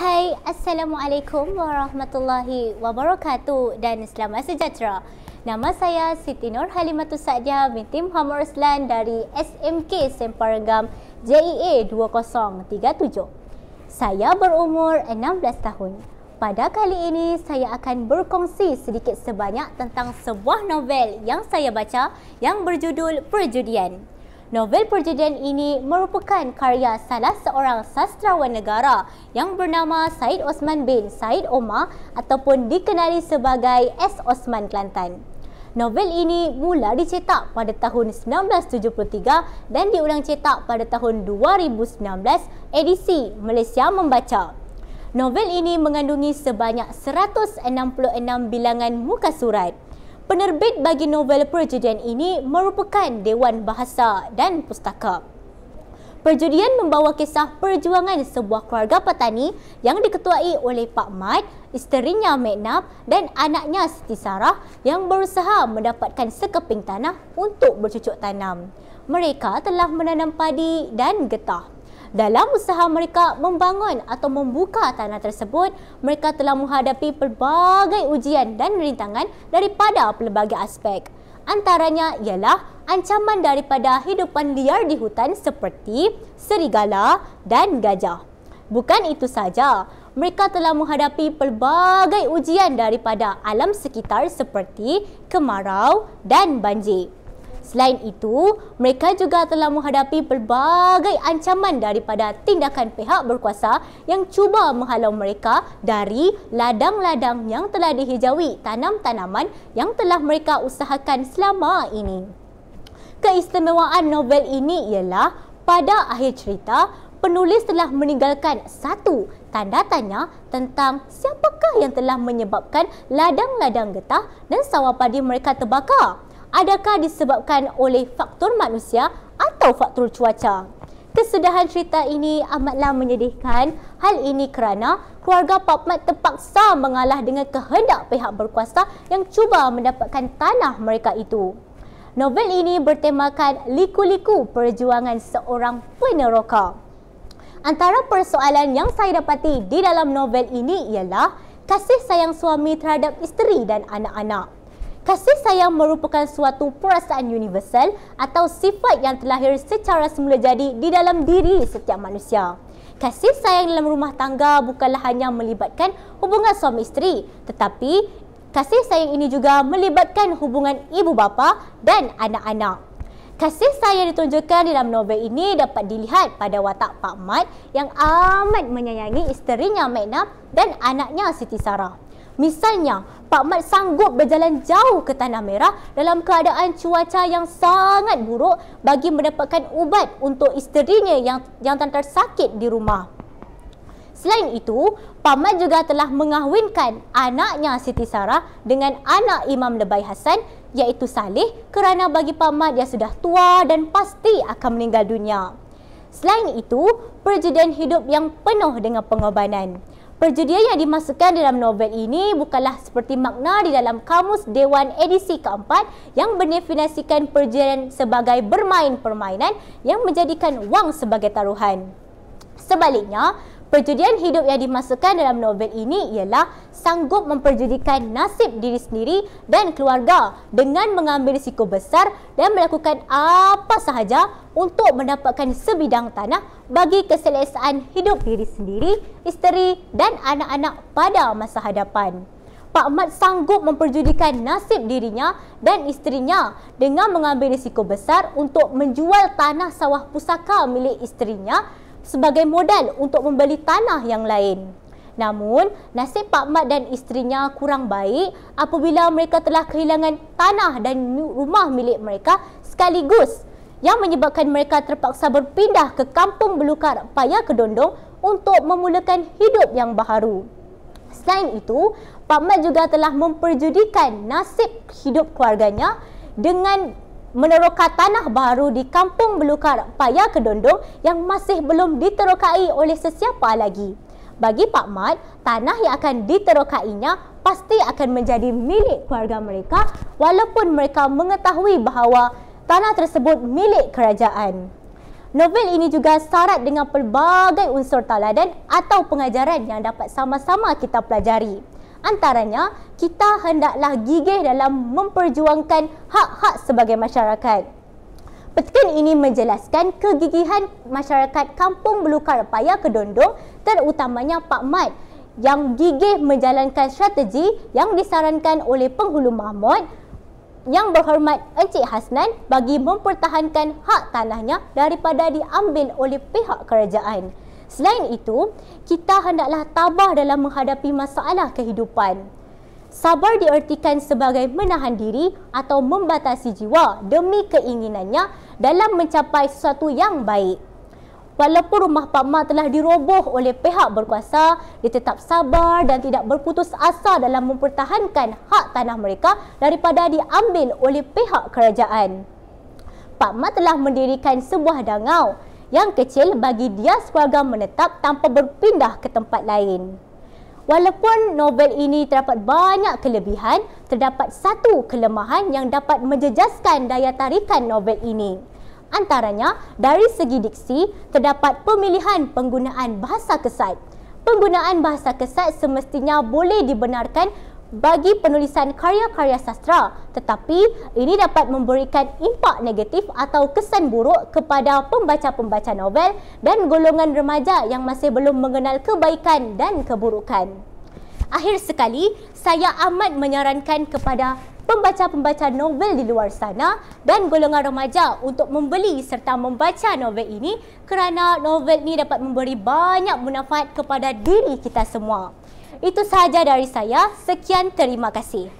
Hai, Assalamualaikum Warahmatullahi Wabarakatuh dan selamat sejahtera. Nama saya Siti Nur Halimatu Sadia binti Muhammad Ruslan dari SMK Semparagam JEA 2037. Saya berumur 16 tahun. Pada kali ini, saya akan berkongsi sedikit sebanyak tentang sebuah novel yang saya baca yang berjudul Perjudian. Novel perjudian ini merupakan karya salah seorang sastrawan negara yang bernama Said Osman bin Said Omar ataupun dikenali sebagai S. Osman Kelantan. Novel ini mula dicetak pada tahun 1973 dan diulang cetak pada tahun 2019 edisi Malaysia Membaca. Novel ini mengandungi sebanyak 166 bilangan muka surat. Penerbit bagi novel perjudian ini merupakan Dewan Bahasa dan Pustaka. Perjudian membawa kisah perjuangan sebuah keluarga petani yang diketuai oleh Pak Mat, isterinya Meknap dan anaknya Siti Sarah yang berusaha mendapatkan sekeping tanah untuk bercucuk tanam. Mereka telah menanam padi dan getah dalam usaha mereka membangun atau membuka tanah tersebut, mereka telah menghadapi pelbagai ujian dan rintangan daripada pelbagai aspek. Antaranya ialah ancaman daripada hidupan liar di hutan seperti serigala dan gajah. Bukan itu saja, mereka telah menghadapi pelbagai ujian daripada alam sekitar seperti kemarau dan banjir. Selain itu, mereka juga telah menghadapi pelbagai ancaman daripada tindakan pihak berkuasa yang cuba menghalau mereka dari ladang-ladang yang telah dihijaui tanam-tanaman yang telah mereka usahakan selama ini. Keistimewaan novel ini ialah pada akhir cerita, penulis telah meninggalkan satu tanda tanya tentang siapakah yang telah menyebabkan ladang-ladang getah dan sawah padi mereka terbakar adakah disebabkan oleh faktor manusia atau faktor cuaca. Kesudahan cerita ini amatlah menyedihkan. Hal ini kerana keluarga Pak terpaksa mengalah dengan kehendak pihak berkuasa yang cuba mendapatkan tanah mereka itu. Novel ini bertemakan liku-liku perjuangan seorang peneroka. Antara persoalan yang saya dapati di dalam novel ini ialah kasih sayang suami terhadap isteri dan anak-anak. Kasih sayang merupakan suatu perasaan universal atau sifat yang terlahir secara semula jadi di dalam diri setiap manusia. Kasih sayang dalam rumah tangga bukanlah hanya melibatkan hubungan suami isteri, tetapi kasih sayang ini juga melibatkan hubungan ibu bapa dan anak-anak. Kasih sayang ditunjukkan dalam novel ini dapat dilihat pada watak Pak Mat yang amat menyayangi isterinya Magna dan anaknya Siti Sarah. Misalnya, Pak Mat sanggup berjalan jauh ke Tanah Merah dalam keadaan cuaca yang sangat buruk bagi mendapatkan ubat untuk isterinya yang yang tentar sakit di rumah. Selain itu, Pak Mat juga telah mengahwinkan anaknya Siti Sarah dengan anak Imam Lebai Hasan iaitu Salih kerana bagi Pak Mat dia sudah tua dan pasti akan meninggal dunia. Selain itu, perjudian hidup yang penuh dengan pengorbanan. Perjudian yang dimasukkan dalam novel ini bukanlah seperti makna di dalam kamus Dewan edisi keempat yang mendefinisikan perjudian sebagai bermain permainan yang menjadikan wang sebagai taruhan. Sebaliknya, Perjudian hidup yang dimasukkan dalam novel ini ialah sanggup memperjudikan nasib diri sendiri dan keluarga dengan mengambil risiko besar dan melakukan apa sahaja untuk mendapatkan sebidang tanah bagi keselesaan hidup diri sendiri, isteri dan anak-anak pada masa hadapan. Pak Mat sanggup memperjudikan nasib dirinya dan isterinya dengan mengambil risiko besar untuk menjual tanah sawah pusaka milik isterinya sebagai modal untuk membeli tanah yang lain. Namun, nasib Pak Mat dan isterinya kurang baik apabila mereka telah kehilangan tanah dan rumah milik mereka sekaligus yang menyebabkan mereka terpaksa berpindah ke kampung Belukar Paya Kedondong untuk memulakan hidup yang baharu. Selain itu, Pak Mat juga telah memperjudikan nasib hidup keluarganya dengan meneroka tanah baru di Kampung Belukar Paya Kedondong yang masih belum diterokai oleh sesiapa lagi. Bagi Pak Mat, tanah yang akan diterokainya pasti akan menjadi milik keluarga mereka walaupun mereka mengetahui bahawa tanah tersebut milik kerajaan. Novel ini juga syarat dengan pelbagai unsur taladan atau pengajaran yang dapat sama-sama kita pelajari. Antaranya, kita hendaklah gigih dalam memperjuangkan hak-hak sebagai masyarakat. Petikan ini menjelaskan kegigihan masyarakat kampung Belukar Paya Kedondong terutamanya Pak Mat yang gigih menjalankan strategi yang disarankan oleh penghulu Mahmud yang berhormat Encik Hasnan bagi mempertahankan hak tanahnya daripada diambil oleh pihak kerajaan. Selain itu, kita hendaklah tabah dalam menghadapi masalah kehidupan. Sabar diartikan sebagai menahan diri atau membatasi jiwa demi keinginannya dalam mencapai sesuatu yang baik. Walaupun rumah Pak Ma telah diroboh oleh pihak berkuasa, dia tetap sabar dan tidak berputus asa dalam mempertahankan hak tanah mereka daripada diambil oleh pihak kerajaan. Pak Ma telah mendirikan sebuah dangau yang kecil bagi dia sekeluarga menetap tanpa berpindah ke tempat lain. Walaupun novel ini terdapat banyak kelebihan, terdapat satu kelemahan yang dapat menjejaskan daya tarikan novel ini. Antaranya, dari segi diksi, terdapat pemilihan penggunaan bahasa kesat. Penggunaan bahasa kesat semestinya boleh dibenarkan bagi penulisan karya-karya sastra tetapi ini dapat memberikan impak negatif atau kesan buruk kepada pembaca-pembaca novel dan golongan remaja yang masih belum mengenal kebaikan dan keburukan. Akhir sekali, saya amat menyarankan kepada pembaca-pembaca novel di luar sana dan golongan remaja untuk membeli serta membaca novel ini kerana novel ini dapat memberi banyak manfaat kepada diri kita semua. Itu sahaja dari saya. Sekian terima kasih.